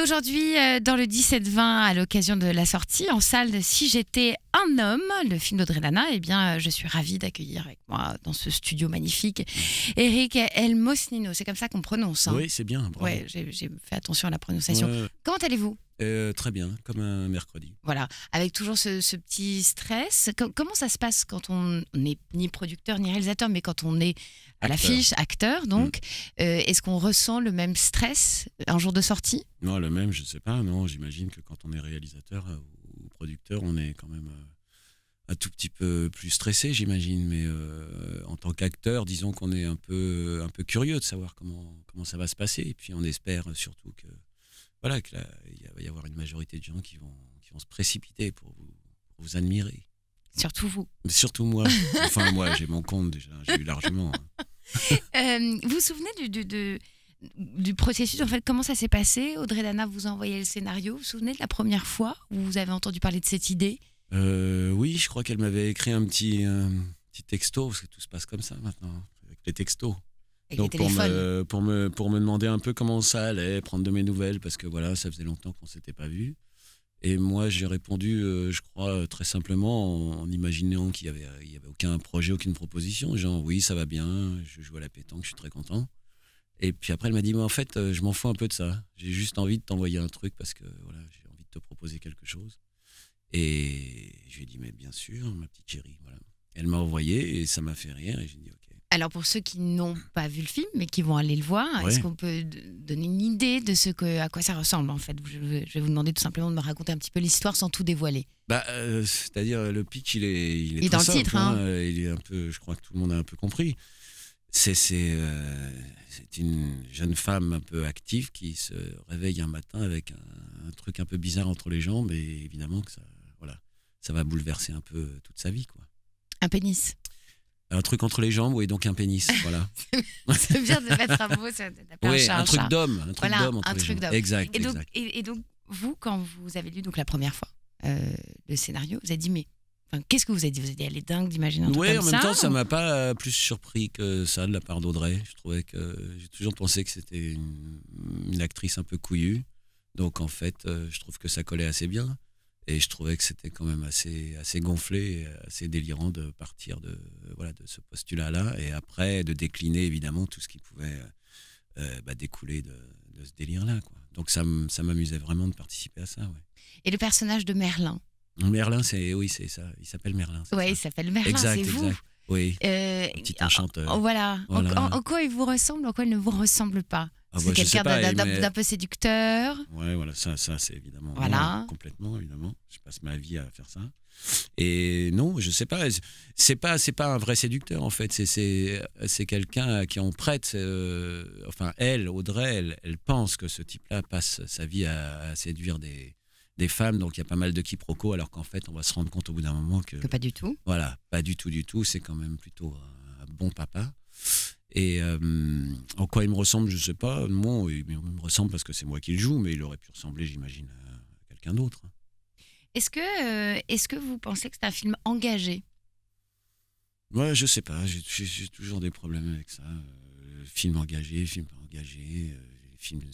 aujourd'hui, euh, dans le 17-20, à l'occasion de la sortie en salle de Si j'étais un homme, le film d'Audrey eh bien, euh, je suis ravie d'accueillir avec moi dans ce studio magnifique Eric Elmosnino. C'est comme ça qu'on prononce. Hein. Oui, c'est bien. Ouais, j'ai fait attention à la prononciation. Comment allez-vous euh, Très bien, comme un mercredi. Voilà, avec toujours ce, petit stress. comment ça se passe quand on n'est ni producteur ni réalisateur, mais quand on est à l'affiche, acteur donc mm. euh, Est-ce qu'on ressent le même stress un jour de sortie Non, le même, je ne sais pas. Non, j'imagine que quand on est réalisateur producteur, on est quand même euh, un tout petit peu plus stressé, j'imagine. Mais euh, en tant qu'acteur, disons qu'on est un peu, un peu curieux de savoir comment, comment ça va se passer. Et puis on espère surtout que voilà, qu'il va y avoir une majorité de gens qui vont, qui vont se précipiter pour vous, pour vous admirer. Surtout vous. surtout moi. Enfin, moi, j'ai mon compte déjà, j'ai eu largement. Hein. Euh, vous vous souvenez de, du processus, en fait, comment ça s'est passé Audrey Dana vous a envoyé le scénario. Vous vous souvenez de la première fois où vous avez entendu parler de cette idée euh, Oui, je crois qu'elle m'avait écrit un petit, petit texto, parce que tout se passe comme ça maintenant, avec les textos. Donc pour, me, pour, me, demander un peu comment ça allait, prendre de mes nouvelles, parce que voilà, ça faisait longtemps qu'on ne s'était pas vu. Et moi, j'ai répondu, euh, je crois, euh, très simplement, en, imaginant qu'il n'y avait, avait aucun projet, aucune proposition. Genre, oui, ça va bien, je joue à la pétanque, je suis très content. Et puis après, elle m'a dit, mais en fait, euh, je m'en fous un peu de ça. J'ai juste envie de t'envoyer un truc parce que voilà, j'ai envie de te proposer quelque chose. Et je lui ai dit, mais bien sûr, ma petite chérie. Voilà. Elle m'a envoyé et ça m'a fait rire et j'ai dit, ok. Alors pour ceux qui n'ont pas vu le film mais qui vont aller le voir, est-ce qu'on peut donner une idée de ce que, à quoi ça ressemble en fait je, vais vous demander tout simplement de me raconter un petit peu l'histoire sans tout dévoiler. Bah, euh, c'est-à-dire le pitch il est, il est, dans le titre. Hein. Hein. Il est un peu, je crois que tout le monde a un peu compris. Euh, c'est une jeune femme un peu active qui se réveille un matin avec un, truc un peu bizarre entre les jambes et évidemment que ça, voilà, ça va bouleverser un peu toute sa vie. Quoi. Un pénis un truc entre les jambes, oui, donc un pénis, voilà. c'est bien de mettre un mot, un, un truc d'homme, un truc d'homme entre jambes. Exact. Et donc, vous, quand vous avez lu donc la première fois euh, le scénario, vous avez dit mais Qu'est-ce que vous avez dit Vous avez dit, elle est dingue d'imaginer un truc Oui, en même temps, ça m'a pas euh, plus surpris que ça de la part d'Audrey. Je trouvais que j'ai toujours pensé que c'était une, actrice un peu couillue. Donc en fait, euh, je trouve que ça collait assez bien. Et je trouvais que c'était quand même assez, assez gonflé, assez délirant de partir de, voilà, de ce postulat-là. Et après, de décliner évidemment tout ce qui pouvait euh, bah, découler de, ce délire-là. Donc ça ça m'amusait vraiment de participer à ça. Et le personnage de Merlin Merlin, c'est oui, c'est ça. Il s'appelle Merlin. Oui, il s'appelle Merlin. Exact, exact. Vous. Oui. Euh, un petit enchanteur. Voilà. En, quoi il vous ressemble, en quoi il ne vous ressemble pas ah, C'est bah, quelqu'un d'un peu séducteur. Oui, voilà, ça, ça c'est évidemment. Voilà. complètement, évidemment. Je passe ma vie à faire ça. Et non, je sais pas. C'est pas, c'est pas un vrai séducteur en fait. C'est, c'est, quelqu'un qui on prête. Euh, enfin, elle, Audrey, elle, pense que ce type-là passe sa vie à séduire des des femmes, donc il y a pas mal de quiproquos, alors qu'en fait, on va se rendre compte au bout d'un moment que, pas du tout. Voilà, pas du tout, du tout. C'est quand même plutôt un bon papa. Et euh, en quoi il me ressemble, je sais pas. Moi, il me ressemble parce que c'est moi qui le joue, mais il aurait pu ressembler, j'imagine, à quelqu'un d'autre. Est-ce que, euh, est-ce que vous pensez que c'est un film engagé Ouais, je sais pas. J'ai toujours des problèmes avec ça. Euh, film engagé, film engagé, films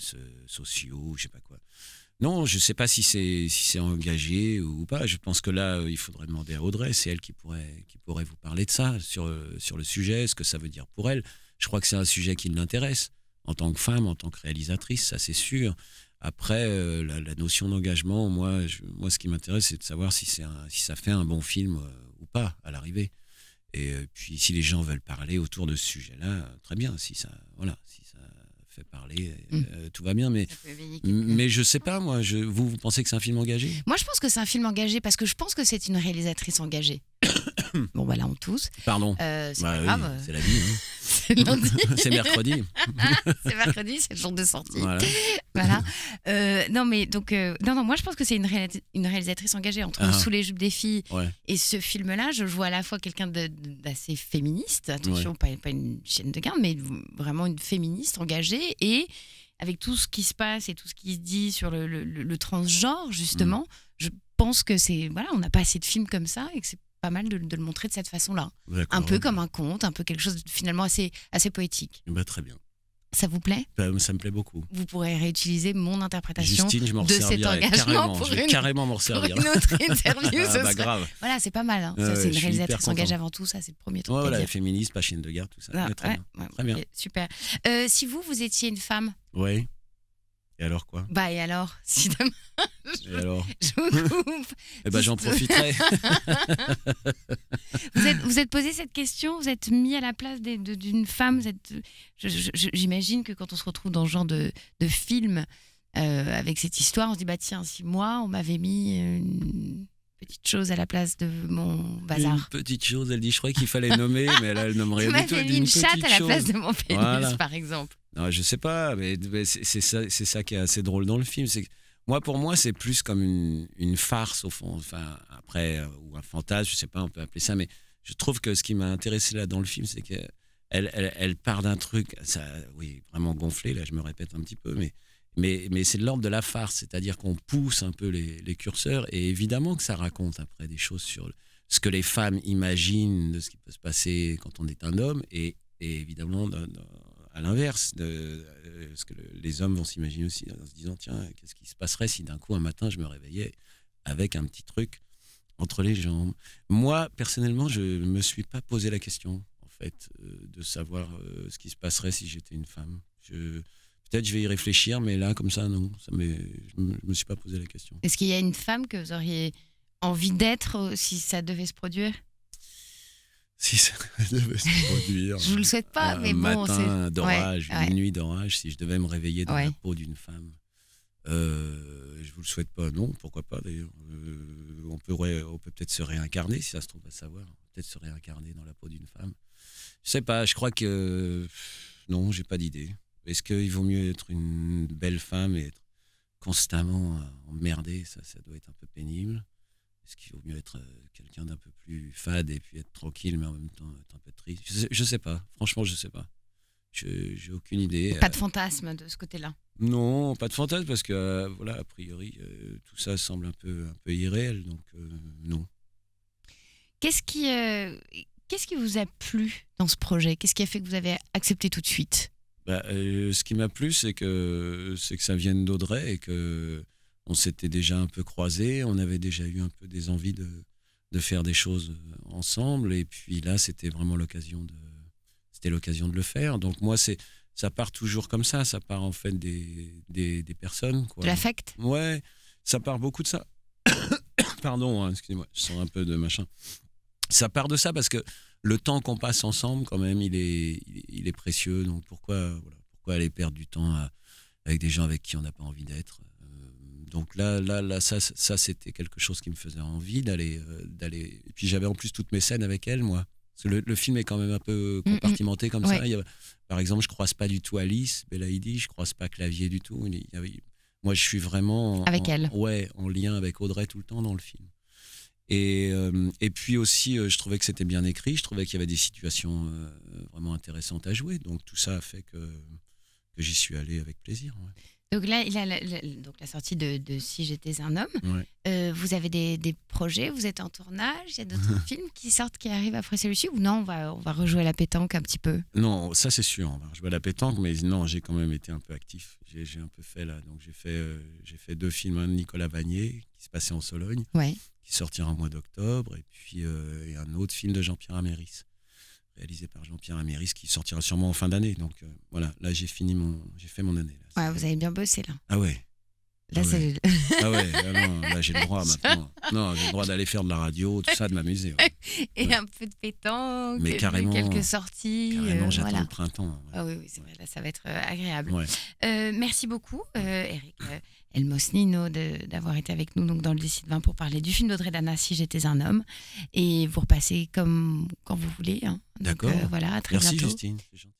sociaux, je sais pas quoi. Non, je ne sais pas si c'est si c'est engagé ou pas. Je pense que là, euh, il faudrait demander à Audrey. C'est elle qui pourrait qui pourrait vous parler de ça sur euh, sur le sujet, ce que ça veut dire pour elle. Je crois que c'est un sujet qui l'intéresse en tant que femme, en tant que réalisatrice, ça c'est sûr. Après, euh, la, notion d'engagement, moi, moi, ce qui m'intéresse, c'est de savoir si c'est si ça fait un bon film ou pas à l'arrivée. Et puis, si les gens veulent parler autour de ce sujet-là, très bien. Si ça, voilà, si parler, euh, mm. euh, tout va bien. Mais, mais je sais pas, moi, je, vous, vous pensez que c'est un film engagé Moi, je pense que c'est un film engagé parce que je pense que c'est une réalisatrice engagée. bon, voilà bah on tous. Pardon. Euh, bah c'est la vie. Hein. C'est mercredi. c'est mercredi, c'est le jour de sortie. Voilà. Euh, non, mais donc, euh, non, non, moi je pense que c'est une, réalisatrice engagée entre ah. Sous les jupes des filles et ce film-là. Je vois à la fois quelqu'un d'assez féministe, attention, pas, une chaîne de garde, mais vraiment une féministe engagée et avec tout ce qui se passe et tout ce qui se dit sur le, transgenre, justement, mm. je pense que c'est. Voilà, on n'a pas assez de films comme ça et c'est pas mal de, de le montrer de cette façon-là. Un peu comme un conte, un peu quelque chose de, finalement assez, assez poétique. Bah, très bien. Ça vous plaît bah, ça, me plaît beaucoup. Vous pourrez réutiliser mon interprétation de cet engagement pour une, carrément m'en servir. Pour autre interview. ah, ce bah, grave. Voilà, c'est pas mal. Hein. c'est une réalisatrice qui s'engage avant tout. Ça, c'est le premier truc. Ouais, voilà, féministe, pas chienne de garde, tout ça. Ah, très, bien. très, bien. Super. Euh, si vous, vous étiez une femme, oui. Et alors quoi Bah et alors Si demain je, et alors vous eh ben, j'en profiterai. vous, êtes, vous êtes posé cette question, vous êtes mis à la place d'une femme. J'imagine que quand on se retrouve dans ce genre de, film euh, avec cette histoire, on se dit bah tiens, si moi on m'avait mis une petite chose à la place de mon bazar. Une petite chose, elle dit je croyais qu'il fallait nommer, mais là elle nommerait une, chatte à la place de mon pénis, par exemple. Je ah, je sais pas, mais, c'est ça, ça qui est assez drôle dans le film. C'est moi, pour moi, c'est plus comme une, une, farce au fond. Enfin, après euh, ou un fantasme, je sais pas, on peut appeler ça, mais je trouve que ce qui m'a intéressé là dans le film, c'est que elle, elle, part d'un truc, ça, oui, vraiment gonflé. Là, je me répète un petit peu, mais mais, mais c'est de l'ordre de la farce, c'est-à-dire qu'on pousse un peu les, les, curseurs, et évidemment que ça raconte après des choses sur ce que les femmes imaginent de ce qui peut se passer quand on est un homme, et, évidemment à l'inverse de euh, ce que les hommes vont s'imaginer aussi en se disant tiens qu'est-ce qui se passerait si d'un coup un matin je me réveillais avec un petit truc entre les jambes. Moi personnellement je ne me suis pas posé la question en fait euh, de savoir euh, ce qui se passerait si j'étais une femme. Peut-être je vais y réfléchir, mais là, comme ça, non. Ça je ne me suis pas posé la question. Est-ce qu'il y a une femme que vous auriez envie d'être si ça devait se produire si ça devait se produire. je vous le souhaite pas, un mais bon. matin d'orage, une nuit d'orage, si je devais me réveiller dans la peau d'une femme. Euh, je vous le souhaite pas, non, pourquoi pas d'ailleurs. Euh, on, pourrait, on peut peut-être se réincarner, si ça se trouve à savoir. Peut-être se réincarner dans la peau d'une femme. Je sais pas, je crois que. Non, j'ai pas d'idée. Est-ce qu'il vaut mieux être une belle femme et être constamment emmerdée Ça, ça doit être un peu pénible. Est-ce qu'il vaut mieux être euh, quelqu'un d'un peu plus fade et puis être tranquille, mais en même temps être un peu triste je sais, sais pas. Franchement, je sais pas. Je J'ai aucune idée. Pas de euh, fantasme de ce côté-là. Non, pas de fantasme parce que euh, voilà, a priori, tout ça semble un peu, un peu irréel, donc non. Qu'est-ce qui, qu'est-ce qui vous a plu dans ce projet Qu'est-ce qui a fait que vous avez accepté tout de suite bah, Ce qui m'a plu, c'est que, c'est que ça vienne d'Audrey et que on s'était déjà un peu croisés, on avait déjà eu un peu des envies de, de faire des choses ensemble. Et puis là, c'était vraiment l'occasion de, c'était l'occasion de le faire. Donc moi, c'est, ça part toujours comme ça. Ça part en fait des, des, personnes. Quoi. De l'affect. Ouais, ça part beaucoup de ça. Pardon, hein, excusez-moi, je sens un peu de machin. Ça part de ça parce que le temps qu'on passe ensemble, quand même, il est, il est précieux. Donc pourquoi, pourquoi aller perdre du temps avec des gens avec qui on n'a pas envie d'être donc là, là, là, ça, ça c'était quelque chose qui me faisait envie d'aller, euh, d'aller. Et puis j'avais en plus toutes mes scènes avec elle, moi. le, film est quand même un peu euh, mm, mm. compartimenté comme ça. par exemple, je croise pas du tout Alice, Belaïdi, je croise pas Clavier du tout. moi, je suis vraiment avec en, elle. Ouais, en lien avec Audrey tout le temps dans le film. Et, euh, et, puis aussi, je trouvais que c'était bien écrit, je trouvais qu'il y avait des situations vraiment intéressantes à jouer. Donc tout ça a fait que, que j'y suis allé avec plaisir. Donc là, il a la, donc la sortie de, Si j'étais un homme. Euh, vous avez des, projets, vous êtes en tournage, il y a d'autres films qui sortent, qui arrivent après celui-ci ou non on va, on va rejouer la pétanque un petit peu Non, ça c'est sûr, on va rejouer la pétanque, mais non, j'ai quand même été un peu actif. J'ai un peu fait là, donc j'ai fait, euh, j'ai fait deux films, un de Nicolas Bagné qui se passait en Sologne, qui sortira en mois d'octobre, et puis euh, et un autre film de Jean-Pierre Améris réalisé par Jean-Pierre Améris, qui sortira sûrement en fin d'année. Donc euh, voilà, là j'ai fini mon, j'ai fait mon année. Là. Ouais, vous avez bien bossé là. Ah ouais, Là, ah ah ouais, là j'ai le droit maintenant. Non, j'ai le droit d'aller faire de la radio, tout ça, de m'amuser. Et un peu de pétanque, Mais carrément, quelques sorties. Carrément, euh, j'attends le printemps. Ah oui, oui là, ça va être euh, agréable. Euh, merci beaucoup, euh, Eric Elmosnino, d'avoir été avec nous donc, dans le Décide 20 pour parler du film d'Audrey Dana, Si j'étais un homme. Et vous repassez comme quand vous voulez. Hein. D'accord. voilà, très bientôt. Merci, Justine.